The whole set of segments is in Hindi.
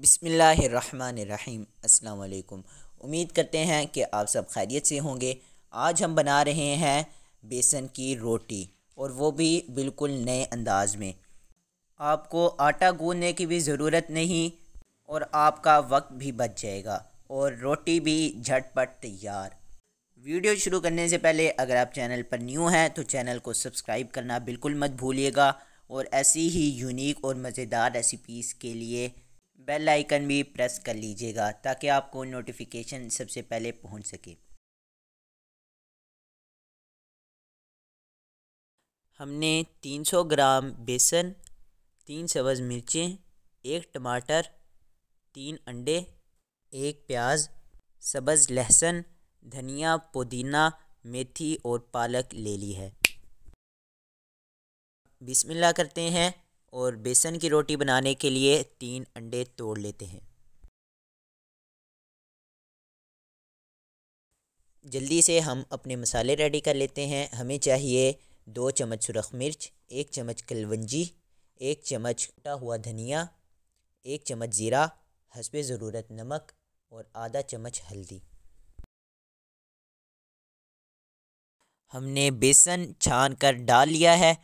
बिसमीम अल्लाम उम्मीद करते हैं कि आप सब खैरियत से होंगे आज हम बना रहे हैं बेसन की रोटी और वो भी बिल्कुल नए अंदाज में आपको आटा गूंदने की भी ज़रूरत नहीं और आपका वक्त भी बच जाएगा और रोटी भी झटपट तैयार वीडियो शुरू करने से पहले अगर आप चैनल पर न्यू हैं तो चैनल को सब्सक्राइब करना बिल्कुल मत भूलिएगा और ऐसी ही यूनिक और मज़ेदार रेसिपीज़ के लिए बेल आइकन भी प्रेस कर लीजिएगा ताकि आपको नोटिफिकेशन सबसे पहले पहुंच सके हमने 300 ग्राम बेसन तीन सब्ज़ मिर्चें एक टमाटर तीन अंडे एक प्याज सब्ज़ लहसुन धनिया पुदीना मेथी और पालक ले ली है बिस्मिल्लाह करते हैं और बेसन की रोटी बनाने के लिए तीन अंडे तोड़ लेते हैं जल्दी से हम अपने मसाले रेडी कर लेते हैं हमें चाहिए दो चम्मच सुरख मिर्च एक चम्मच कलवंजी एक चम्मच कटा हुआ धनिया एक चम्मच ज़ीरा हसब ज़रूरत नमक और आधा चम्मच हल्दी हमने बेसन छान कर डाल लिया है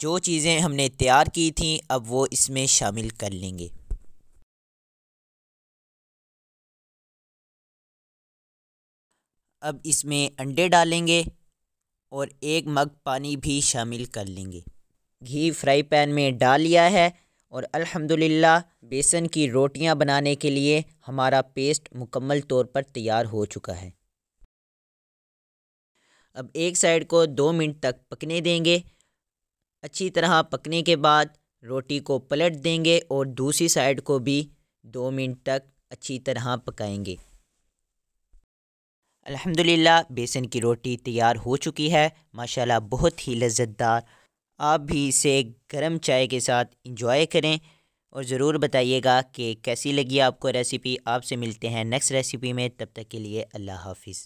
जो चीज़ें हमने तैयार की थी अब वो इसमें शामिल कर लेंगे अब इसमें अंडे डालेंगे और एक मग पानी भी शामिल कर लेंगे घी फ्राई पैन में डाल लिया है और अल्हम्दुलिल्लाह बेसन की रोटियां बनाने के लिए हमारा पेस्ट मुकम्मल तौर पर तैयार हो चुका है अब एक साइड को दो मिनट तक पकने देंगे अच्छी तरह पकने के बाद रोटी को पलट देंगे और दूसरी साइड को भी दो मिनट तक अच्छी तरह पकाएंगे अल्हम्दुलिल्लाह बेसन की रोटी तैयार हो चुकी है माशाल्लाह बहुत ही लज्जतदार आप भी इसे गर्म चाय के साथ इंजॉय करें और ज़रूर बताइएगा कि कैसी लगी आपको रेसिपी आपसे मिलते हैं नेक्स्ट रेसिपी में तब तक के लिए अल्लाह हाफिज़